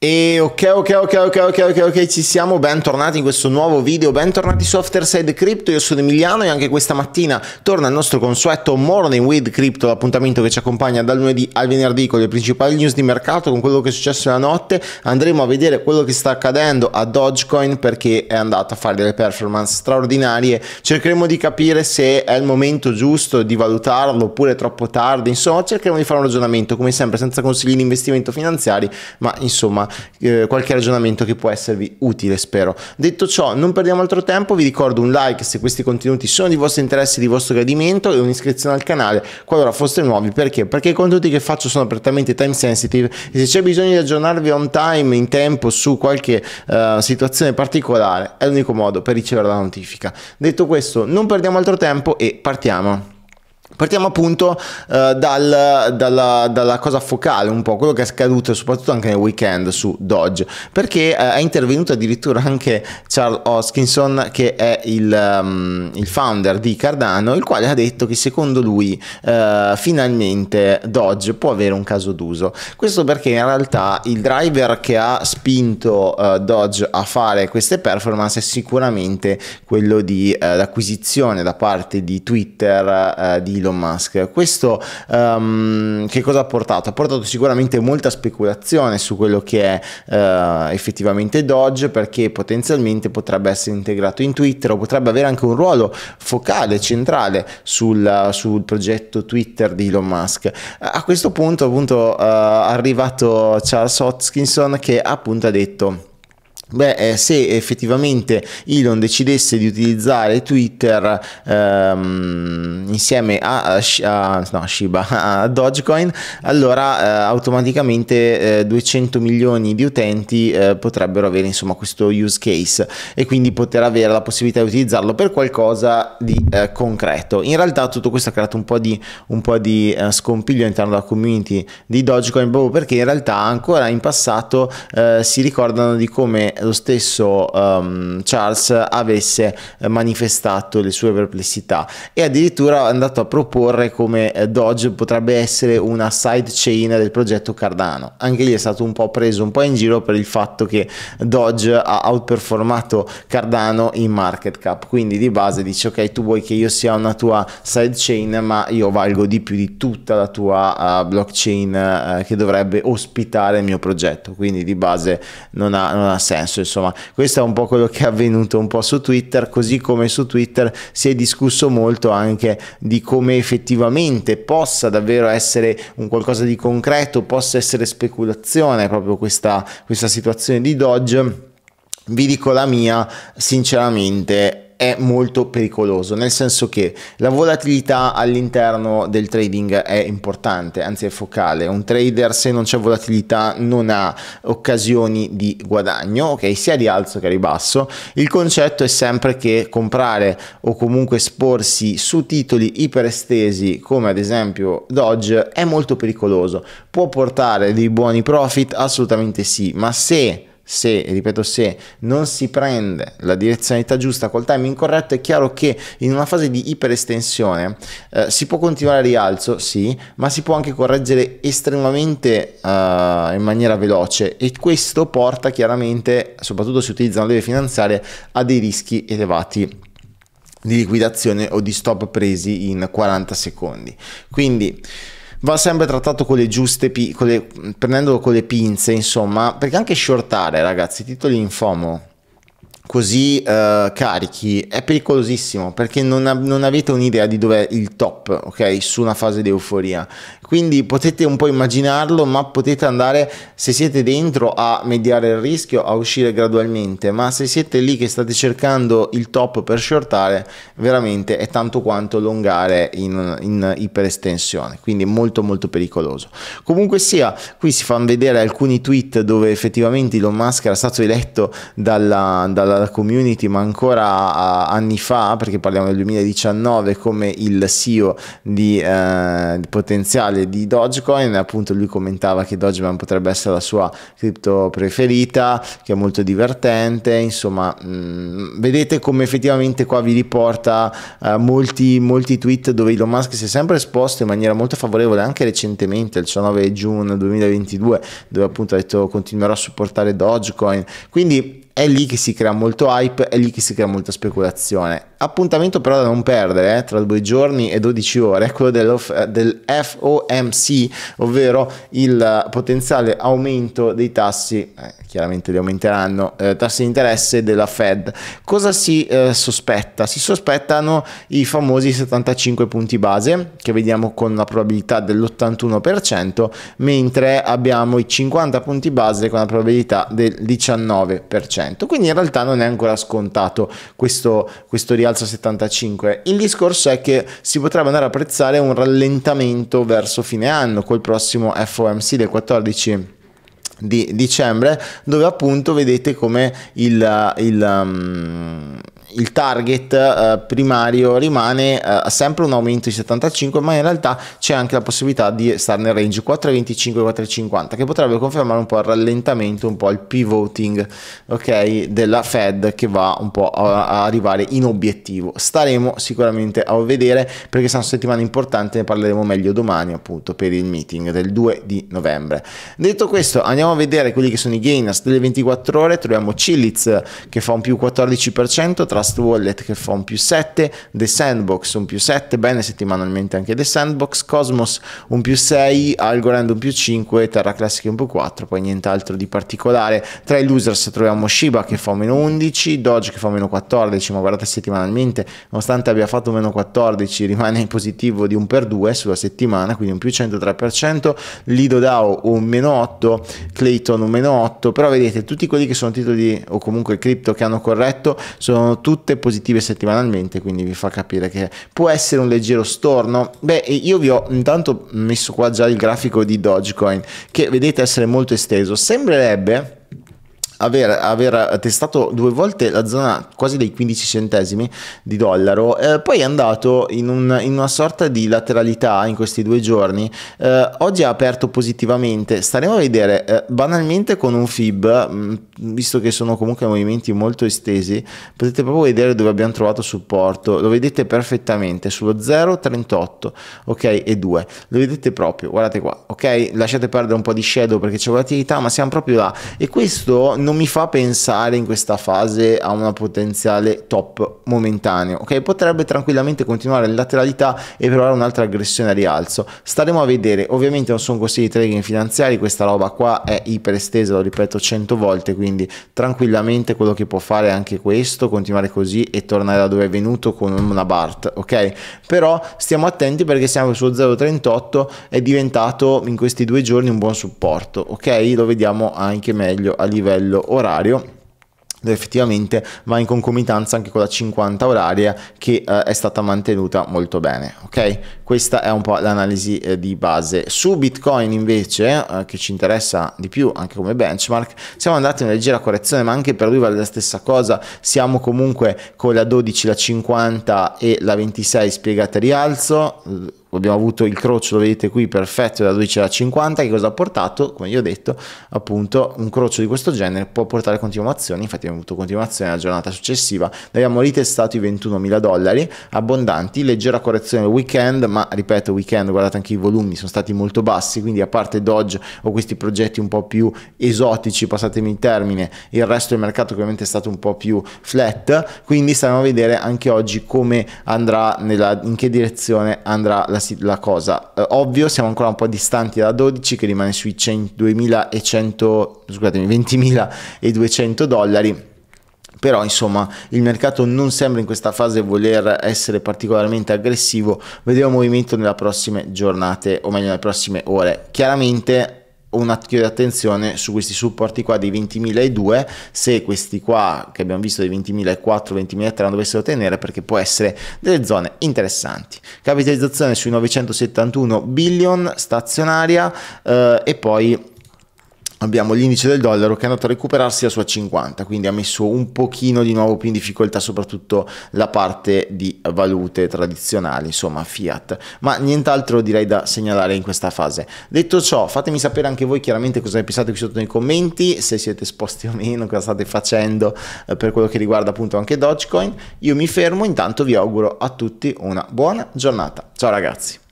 E ok, ok, ok, ok, ok, ok, ok, ci siamo, bentornati in questo nuovo video, bentornati su Afterside Crypto, io sono Emiliano e anche questa mattina torna il nostro consueto Morning with Crypto, l'appuntamento che ci accompagna dal lunedì al venerdì con le principali news di mercato, con quello che è successo la notte, andremo a vedere quello che sta accadendo a Dogecoin perché è andato a fare delle performance straordinarie, cercheremo di capire se è il momento giusto di valutarlo oppure è troppo tardi, insomma cercheremo di fare un ragionamento come sempre senza consigli di investimento finanziari, ma insomma eh, qualche ragionamento che può esservi utile, spero. Detto ciò, non perdiamo altro tempo, vi ricordo un like se questi contenuti sono di vostro interesse, di vostro gradimento e un'iscrizione al canale qualora foste nuovi, perché? Perché i contenuti che faccio sono prettamente time sensitive e se c'è bisogno di aggiornarvi on time, in tempo, su qualche uh, situazione particolare, è l'unico modo per ricevere la notifica. Detto questo, non perdiamo altro tempo e partiamo. Partiamo appunto eh, dal, dalla, dalla, cosa focale, un po' quello che è accaduto soprattutto anche nel weekend su Dodge, perché eh, è intervenuto addirittura anche Charles Hoskinson, che è il, um, il, founder di Cardano, il quale ha detto che secondo lui eh, finalmente Dodge può avere un caso d'uso. Questo perché in realtà il driver che ha spinto eh, Dodge a fare queste performance è sicuramente quello di, eh, l'acquisizione da parte di Twitter eh, di Elon Elon Musk. Questo um, che cosa ha portato? Ha portato sicuramente molta speculazione su quello che è uh, effettivamente Dodge perché potenzialmente potrebbe essere integrato in Twitter o potrebbe avere anche un ruolo focale, centrale sul, sul progetto Twitter di Elon Musk. A questo punto appunto uh, eh, è arrivato Charles Hotkinson che appunto ha detto Beh, eh, se effettivamente Elon decidesse di utilizzare Twitter ehm, insieme a, a, no, Shiba, a, Dogecoin, allora eh, automaticamente eh, 200 milioni di utenti eh, potrebbero avere insomma, questo use case e quindi poter avere la possibilità di utilizzarlo per qualcosa di eh, concreto. In realtà tutto questo ha creato un po' di, un po di eh, scompiglio all'interno della community di Dogecoin proprio perché in realtà ancora in passato si ricordano di come lo stesso um, Charles avesse eh, manifestato le sue perplessità e addirittura è andato a proporre come eh, Doge potrebbe essere una sidechain del progetto Cardano. Anche lì è stato un po' preso un po' in giro per il fatto che Doge ha outperformato Cardano in market cap, quindi di base dice ok tu vuoi che io sia una tua sidechain ma io valgo di più di tutta la tua uh, blockchain uh, che dovrebbe ospitare il mio progetto, quindi di base non ha, non ha senso senso, insomma, questo è un po' quello che è avvenuto un po' su Twitter, così come su Twitter si è discusso molto anche di come effettivamente possa davvero essere un qualcosa di concreto, possa essere speculazione proprio questa, questa situazione di Dodge. Vi dico la mia, sinceramente è molto pericoloso, nel senso che la volatilità all'interno del trading è importante, anzi è focale. Un trader se non c'è volatilità non ha occasioni di guadagno, ok, sia di alzo che di basso. Il concetto è sempre che comprare o comunque esporsi su titoli iperestesi come ad esempio Dodge è molto pericoloso. Può portare dei buoni profit? Assolutamente sì, ma se se, ripeto, se non si prende la direzionalità giusta col timing corretto, è chiaro che in una fase di iperestensione eh, si può continuare a rialzo, sì, ma si può anche correggere estremamente uh, in maniera veloce e questo porta chiaramente, soprattutto se utilizzano leve finanziarie, a dei rischi elevati di liquidazione o di stop presi in 40 secondi. Quindi va sempre trattato con le giuste, con le, prendendolo con le pinze, insomma, perché anche shortare, ragazzi, titoli in FOMO così uh, carichi è pericolosissimo perché non, non avete un'idea di dov'è il top, ok? Su una fase di euforia quindi potete un po' immaginarlo, ma potete andare, se siete dentro, a mediare il rischio, a uscire gradualmente, ma se siete lì che state cercando il top per shortare, veramente è tanto quanto longare in, in iperestensione, quindi molto molto pericoloso. Comunque sia, qui si fanno vedere alcuni tweet dove effettivamente Elon Musk era stato eletto dalla, dalla community, ma ancora anni fa, perché parliamo del 2019, come il CEO di eh, potenziale canale di Dogecoin, appunto lui commentava che Dogecoin potrebbe essere la sua cripto preferita, che è molto divertente, insomma mh, mm, vedete come effettivamente qua vi riporta eh, molti, molti tweet dove Elon Musk si è sempre esposto in maniera molto favorevole, anche recentemente, il 19 giugno 2022, dove appunto ha detto continuerò a supportare Dogecoin, quindi è lì che si crea molto hype, è lì che si crea molta speculazione. Appuntamento però da non perdere eh, tra due giorni e 12 ore è quello del FOMC, eh, ovvero il potenziale aumento dei tassi, eh, chiaramente li aumenteranno, eh, tassi di interesse della Fed. Cosa si eh, sospetta? Si sospettano i famosi 75 punti base che vediamo con una probabilità dell'81%, mentre abbiamo i 50 punti base con una probabilità del 19%. 2%, quindi in realtà non è ancora scontato questo, questo rialzo a 75. Il discorso è che si potrebbe andare a apprezzare un rallentamento verso fine anno col prossimo FOMC del 14 di dicembre dove appunto vedete come il, il um, il target eh, primario rimane eh, sempre un aumento di 75 ma in realtà c'è anche la possibilità di stare nel range 4,25-4,50 che potrebbe confermare un po' il rallentamento un po' il pivoting ok della Fed che va un po' a, a arrivare in obiettivo staremo sicuramente a vedere perché sarà una settimana importante ne parleremo meglio domani appunto per il meeting del 2 di novembre detto questo andiamo a vedere quelli che sono i gainers delle 24 ore troviamo Chillitz che fa un più 14% tra Trust Wallet che fa un più 7, The Sandbox un più 7, bene settimanalmente anche The Sandbox, Cosmos un più 6, Algorand un più 5, Terra Classic un più 4, poi nient'altro di particolare. Tra i losers troviamo Shiba che fa meno 11, Doge che fa meno 14, ma guardate settimanalmente, nonostante abbia fatto meno 14 rimane positivo di 1 per 2 sulla settimana, quindi un più 103%, Lido DAO un meno 8, Clayton un meno 8, però vedete tutti quelli che sono titoli o comunque cripto che hanno corretto sono tutti tutte positive settimanalmente, quindi vi fa capire che può essere un leggero storno. Beh, io vi ho intanto messo qua già il grafico di Dogecoin, che vedete essere molto esteso. Sembrerebbe aver, aver, testato due volte la zona quasi dei 15 centesimi di dollaro, eh, poi è andato in, un, in, una sorta di lateralità in questi due giorni, eh, oggi ha aperto positivamente, staremo a vedere eh, banalmente con un FIB, mm, visto che sono comunque movimenti molto estesi, potete proprio vedere dove abbiamo trovato supporto, lo vedete perfettamente sullo 0,38, ok, e 2, lo vedete proprio, guardate qua, ok, lasciate perdere un po' di shadow perché c'è volatilità, ma siamo proprio là e questo non non mi fa pensare in questa fase a una potenziale top momentaneo. Ok, potrebbe tranquillamente continuare in lateralità e provare un'altra aggressione a rialzo. Staremo a vedere. Ovviamente non sono consigli di trading finanziari, questa roba qua è iperestesa, lo ripeto 100 volte, quindi tranquillamente quello che può fare è anche questo, continuare così e tornare da dove è venuto con una BART, ok? Però stiamo attenti perché siamo su 0.38 è diventato in questi due giorni un buon supporto, ok? Lo vediamo anche meglio a livello livello orario effettivamente va in concomitanza anche con la 50 oraria che eh, è stata mantenuta molto bene ok questa è un po' l'analisi eh, di base su bitcoin invece eh, che ci interessa di più anche come benchmark siamo andati in una leggera correzione ma anche per lui vale la stessa cosa siamo comunque con la 12 la 50 e la 26 spiegate rialzo abbiamo avuto il croce, lo vedete qui, perfetto da 12 alla 50, che cosa ha portato? Come io ho detto, appunto, un croce di questo genere può portare continuazioni, infatti abbiamo avuto continuazione la giornata successiva, ne abbiamo ritestato i 21.000 dollari, abbondanti, leggera correzione il weekend, ma ripeto, weekend, guardate anche i volumi, sono stati molto bassi, quindi a parte Dodge o questi progetti un po' più esotici, passatemi il termine, il resto del mercato ovviamente è stato un po' più flat, quindi staremo a vedere anche oggi come andrà, nella, in che direzione andrà la la, la cosa. Eh, ovvio, siamo ancora un po' distanti da 12 che rimane sui 20.200 dollari però insomma il mercato non sembra in questa fase voler essere particolarmente aggressivo vedremo movimento nelle prossime giornate o meglio nelle prossime ore chiaramente un attimo di attenzione su questi supporti qua dei 20.002 se questi qua che abbiamo visto dei 20.004 20.003 non dovessero tenere perché può essere delle zone interessanti capitalizzazione sui 971 billion stazionaria eh, e poi abbiamo l'indice del dollaro che è andato a recuperarsi la sua 50 quindi ha messo un pochino di nuovo più in difficoltà soprattutto la parte di valute tradizionali insomma fiat ma nient'altro direi da segnalare in questa fase detto ciò fatemi sapere anche voi chiaramente cosa ne pensate qui sotto nei commenti se siete esposti o meno cosa state facendo eh, per quello che riguarda appunto anche Dogecoin io mi fermo intanto vi auguro a tutti una buona giornata ciao ragazzi